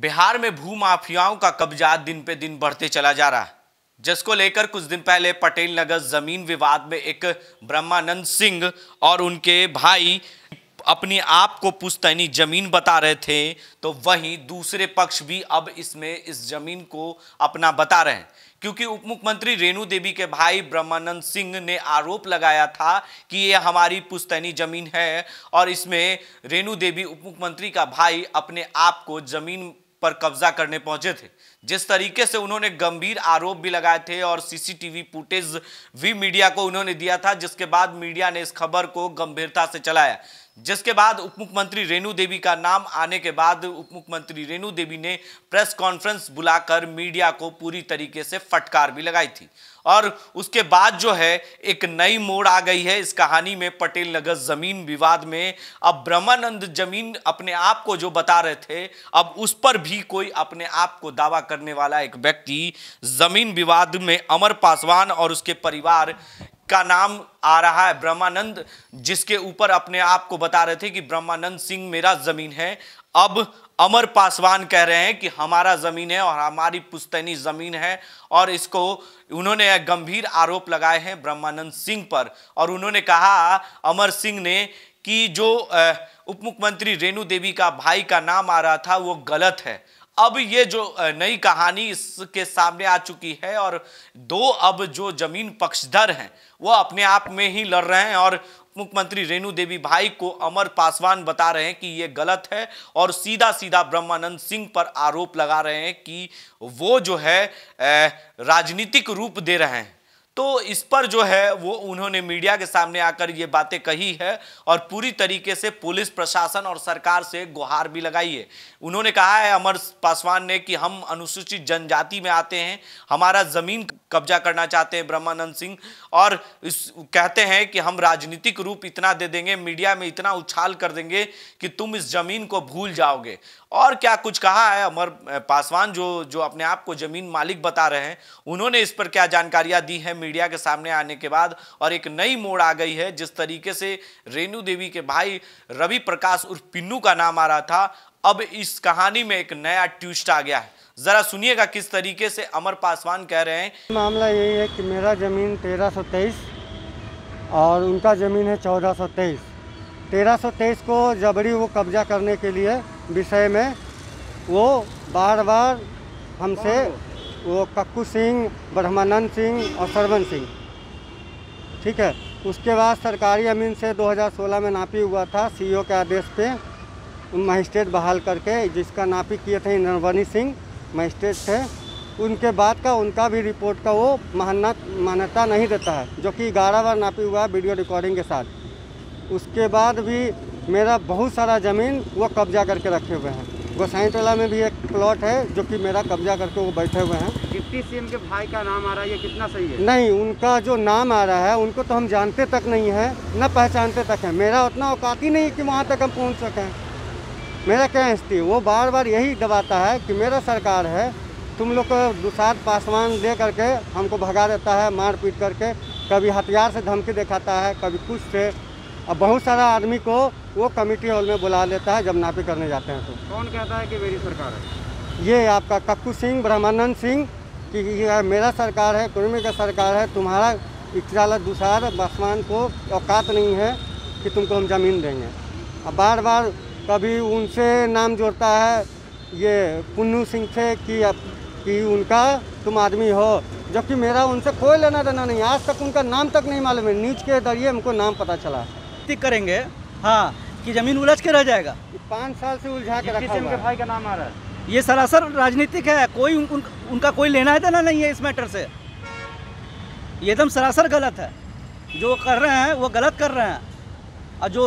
बिहार में भूमाफियाओं का कब्जा दिन पे दिन बढ़ते चला जा रहा है जिसको लेकर कुछ दिन पहले पटेल नगर जमीन विवाद में एक ब्रह्मानंद सिंह और उनके भाई अपने आप को पुस्तैनी जमीन बता रहे थे तो वहीं दूसरे पक्ष भी अब इसमें इस जमीन को अपना बता रहे हैं क्योंकि उप मुख्यमंत्री रेणु देवी के भाई ब्रह्मानंद सिंह ने आरोप लगाया था कि ये हमारी पुस्तैनी जमीन है और इसमें रेणु देवी उप मुख्यमंत्री का भाई अपने आप को जमीन पर कब्जा करने पहुंचे थे जिस तरीके से उन्होंने गंभीर आरोप भी लगाए थे और सीसीटीवी फुटेज भी मीडिया को उन्होंने दिया था जिसके बाद मीडिया ने इस खबर को गंभीरता से चलाया जिसके बाद उप मुख्यमंत्री रेणु देवी का नाम आने के बाद उप मुख्यमंत्री रेणु देवी ने प्रेस कॉन्फ्रेंस बुलाकर मीडिया को पूरी तरीके से फटकार भी लगाई थी और उसके बाद जो है एक नई मोड़ आ गई है इस कहानी में पटेल नगर जमीन विवाद में अब ब्रह्मानंद जमीन अपने आप को जो बता रहे थे अब उस पर भी कोई अपने आप को दावा करने वाला एक व्यक्ति जमीन विवाद में अमर पासवान और उसके परिवार का नाम आ रहा है ब्रह्मानंद जिसके ऊपर अपने आप को बता रहे थे कि ब्रह्मानंद सिंह मेरा जमीन है अब अमर पासवान कह रहे हैं कि हमारा ज़मीन है और हमारी पुस्तैनी ज़मीन है और इसको उन्होंने गंभीर आरोप लगाए हैं ब्रह्मानंद सिंह पर और उन्होंने कहा अमर सिंह ने कि जो उपमुख्यमंत्री मुख्यमंत्री रेणु देवी का भाई का नाम आ रहा था वो गलत है अब ये जो नई कहानी इसके सामने आ चुकी है और दो अब जो जमीन पक्षधर हैं वो अपने आप में ही लड़ रहे हैं और मुख्यमंत्री रेणु देवी भाई को अमर पासवान बता रहे हैं कि ये गलत है और सीधा सीधा ब्रह्मानंद सिंह पर आरोप लगा रहे हैं कि वो जो है राजनीतिक रूप दे रहे हैं तो इस पर जो है वो उन्होंने मीडिया के सामने आकर ये बातें कही है और पूरी तरीके से पुलिस प्रशासन और सरकार से गुहार भी लगाई है उन्होंने कहा है अमर पासवान ने कि हम अनुसूचित जनजाति में आते हैं हमारा ज़मीन कब्जा करना चाहते हैं ब्रह्मानंद सिंह और इस कहते हैं कि हम राजनीतिक रूप इतना दे देंगे मीडिया में इतना उछाल कर देंगे कि तुम इस ज़मीन को भूल जाओगे और क्या कुछ कहा है अमर पासवान जो जो अपने आप को जमीन मालिक बता रहे हैं उन्होंने इस पर क्या जानकारियां दी है मीडिया के सामने आने के बाद और एक नई मोड़ आ गई है जिस तरीके से रेणु देवी के भाई रवि प्रकाश उर्फ पिन्नू का नाम आ रहा था अब इस कहानी में एक नया ट्विस्ट आ गया है जरा सुनिएगा किस तरीके से अमर पासवान कह रहे हैं मामला यही है कि मेरा जमीन तेरह और उनका जमीन है चौदह 1323 को जबरी वो कब्जा करने के लिए विषय में वो बार बार हमसे वो कक्कू सिंह ब्रह्मानंद सिंह और सरवन सिंह ठीक है उसके बाद सरकारी अमीन से 2016 में नापी हुआ था सीईओ के आदेश पे मजिस्ट्रेट बहाल करके जिसका नापी किए थे इंद्रवनी सिंह मजिस्ट्रेट थे उनके बाद का उनका भी रिपोर्ट का वो मान्यता नहीं देता है जो कि ग्यारह बार नापी हुआ है वीडियो रिकॉर्डिंग के साथ उसके बाद भी मेरा बहुत सारा ज़मीन वो कब्जा करके रखे हुए हैं गोसाई टोला में भी एक प्लॉट है जो कि मेरा कब्जा करके वो बैठे हुए हैं डिप्टी सीएम के भाई का नाम आ रहा है ये कितना सही है नहीं उनका जो नाम आ रहा है उनको तो हम जानते तक नहीं है न पहचानते तक है मेरा उतना औकात ही नहीं कि वहाँ तक हम पहुँच सकें मेरा क्या हस्ती वो बार बार यही दबाता है कि मेरा सरकार है तुम लोग को दुसाद पासवान दे करके हमको भगा देता है मार पीट करके कभी हथियार से धमकी दिखाता है कभी कुछ से अब बहुत सारा आदमी को वो कमेटी हॉल में बुला लेता है जब नापी करने जाते हैं तो कौन कहता है कि मेरी सरकार है ये आपका कक्कू सिंह ब्रह्मानंद सिंह कि मेरा सरकार है कुर्मी का सरकार है तुम्हारा इकराल दुसार बसमान को औकात नहीं है कि तुमको हम ज़मीन देंगे अब बार बार कभी उनसे नाम जोड़ता है ये पुन्नू सिंह से कि अब कि उनका तुम आदमी हो जबकि मेरा उनसे कोई लेना देना नहीं आज तक उनका नाम तक नहीं मालूम है नीच के जरिए हमको नाम पता चला राजनीति करेंगे हाँ कि जमीन उलझ के रह जाएगा पाँच साल से उलझा के रखा हुआ भाई का नाम आ रहा है ये सरासर राजनीतिक है कोई उन, उन, उनका कोई लेना देना नहीं है इस मैटर से ये एकदम सरासर गलत है जो कर रहे हैं वो गलत कर रहे हैं और जो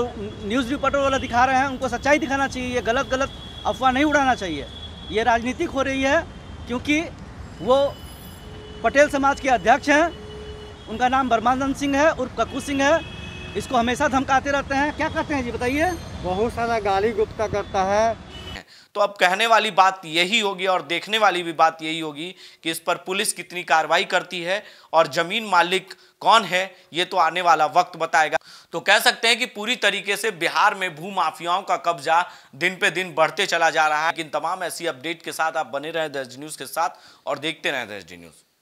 न्यूज़ रिपोर्टर वाला दिखा रहे हैं उनको सच्चाई दिखाना चाहिए ये गलत गलत अफवाह नहीं उड़ाना चाहिए ये राजनीतिक हो रही है क्योंकि वो पटेल समाज के अध्यक्ष हैं उनका नाम बर्मानंद सिंह है उर्फ कक्कू सिंह है इसको हमेशा धमकाते रहते हैं क्या कहते हैं जी बताइए बहुत सारा गाली गुप्ता करता है तो अब कहने वाली बात यही होगी और देखने वाली भी बात यही होगी कि इस पर पुलिस कितनी कार्रवाई करती है और ज़मीन मालिक कौन है ये तो आने वाला वक्त बताएगा तो कह सकते हैं कि पूरी तरीके से बिहार में भू माफियाओं का कब्जा दिन पे दिन बढ़ते चला जा रहा है लेकिन तमाम ऐसी अपडेट के साथ आप बने रहें दर्ज न्यूज़ के साथ और देखते रहें दर्ज न्यूज़